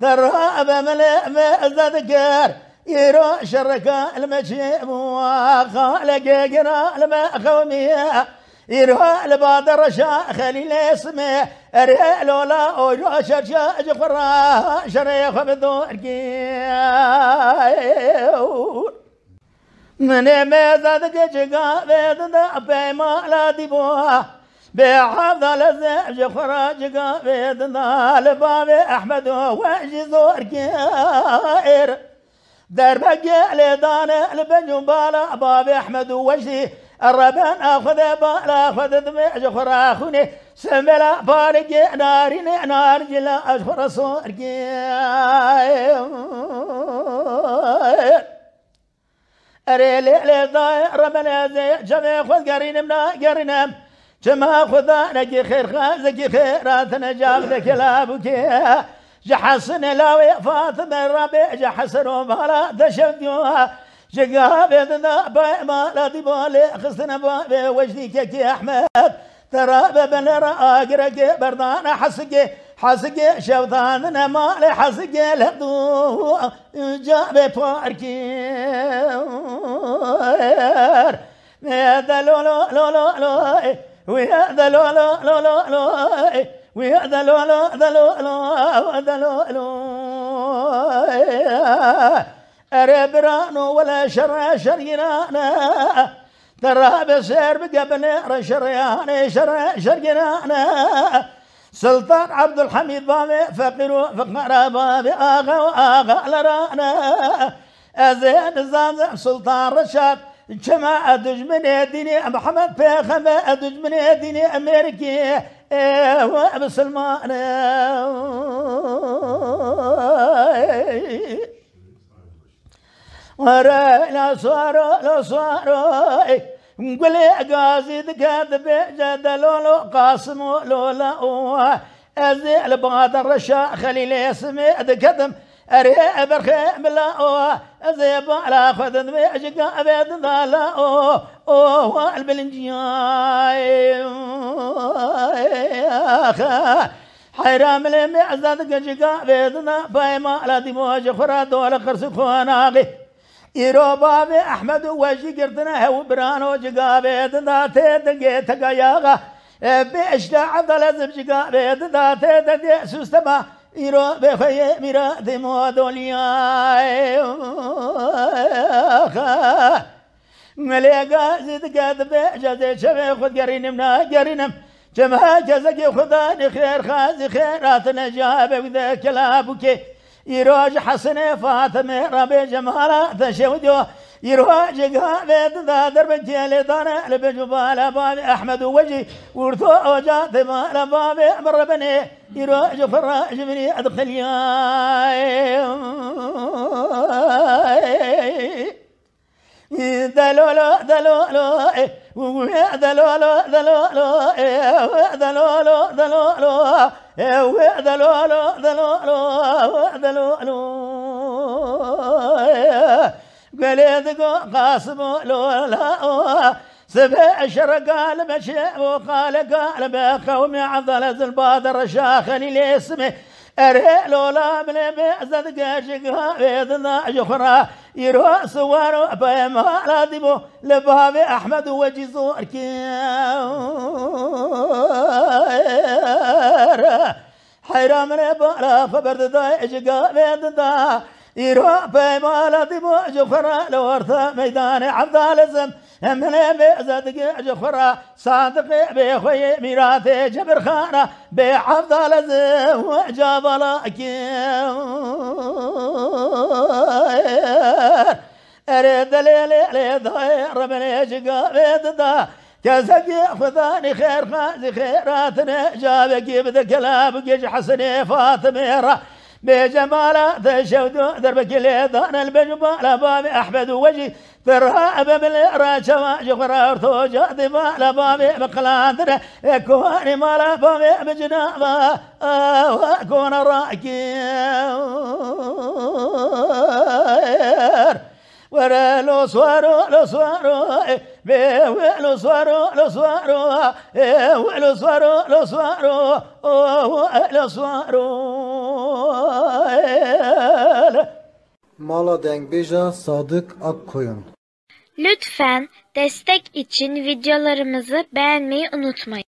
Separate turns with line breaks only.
ملأ ما بأزدكر يرو شركا المجيب وخالق الماء المأخومية يروح البادر شا خليل اسمي رئ لولا وجوه شرشا جفرا شريخ بدور من ما زادك جقا بيض دا بيما لا دبوه بحفظ لزعج خراج قابض نال باب أحمد وعج زور كائر دربك لدان البن بالا باب أحمد وجدي الربان أخذ بالا أخذ دمعج خراخوني سملا بارق ناري نار جلا أشخر صور كائر أريلي لدان ربنا زي جميع خذ قرين منا قرينم جما خدا نجي خير خازك خيرات نجاك ذك لابك جحسن لاوي فاطمة ربيع جحسن ومالا تشديوها جقاب يدنا باي ما لا دبالي خسنا باي وجديك يا أحمد ترى بن رأقرك بردان حسك حسك شوطان ما لي حسك جاب فاركير لو لو لو لو لو وهذا لو لو لو لو لو إيه. وهذا لو لو ذا لو لو ذا لو لو إيه. أريب رانو ولا شر شرينانا ترى بسير بقبل شريان شر يعني شرينانا سلطان عبد الحميد بابي فقير فقرا بابي آغا وآغا لرانا أزين الزامزم سلطان رشاد جماعة دجمن ديني محمد بيغمبر دجمن ديني أمريكي هو إيه، أبو سلمان ورا لا صارو لا صارو نقول غازي كذب جدلولو قاسمو لولا أزي البادر رشا خليل اسمي دكدم أري برخي ملا أو أزيب على خدن بيعشق أبيض ذالا أو أو البلنجياي أخا حيرام لي معزاد قشقا بيضنا بايما على ديموج خرا دول خرس خواناغي إيرو بابي أحمد واجي قردنا هو برانو جقا بيضنا تيدنقي تقاياغا بيشتا عضل زبجقا بيضنا تيدنقي سوستما میرا بخی میرا دما دنیا ملگا زد گد به جزه چه خود گرینم نه گرینم جمع جزگی خدا خیر خاز خیرات نجابه وده کلابو که ایراج حسن فاطمه رب جمالات شودیو يروح جيها بيت ذا درب جيل دانا لبجوبا لبابي أحمد وجي ورثو أوجا ثما لبابي أمر بني يروح جفر جبني أدخل دلولو دلولو دلولو دلولو دلولو دلولو دلولو دلولو دلولو قليد قاسم لولا سبع عشر قال بشيء وقال قال بقومي عضلة البادر شاخني لاسمه أري لولا من بعزت قاشقها بيدنا جخرا يروح صور بما لادبو لباب أحمد وجزور كيار حيرا من لا خبر دايج إجقا بيدنا يروح في مالة مو جفرة لو أرثى ميدان عبد الزم من بزدق جفرة صادق بخوي ميراثي جبر خانة بعبد الزم وعجاب أكير أريد ليلي ليد غير من يشقى بيد ده كزق خذاني خير خازي خيرات نجابك بدك لا بقيش حسني فاطمه بجمالة تشود دربك ليضان البجمالة بابي أحمد وجهي ترها بابل راجوا جغرا ارتوجا دما لا بابي مقلاندر كوني مالا بابي بجنابا آه، وكون راكير ورا لو صارو لو صارو ولو صارو لو صارو إيه، ولو صارو لو صارو لو صارو Maladen Beja Sadık Akkoyun Lütfen destek için videolarımızı beğenmeyi unutmayın.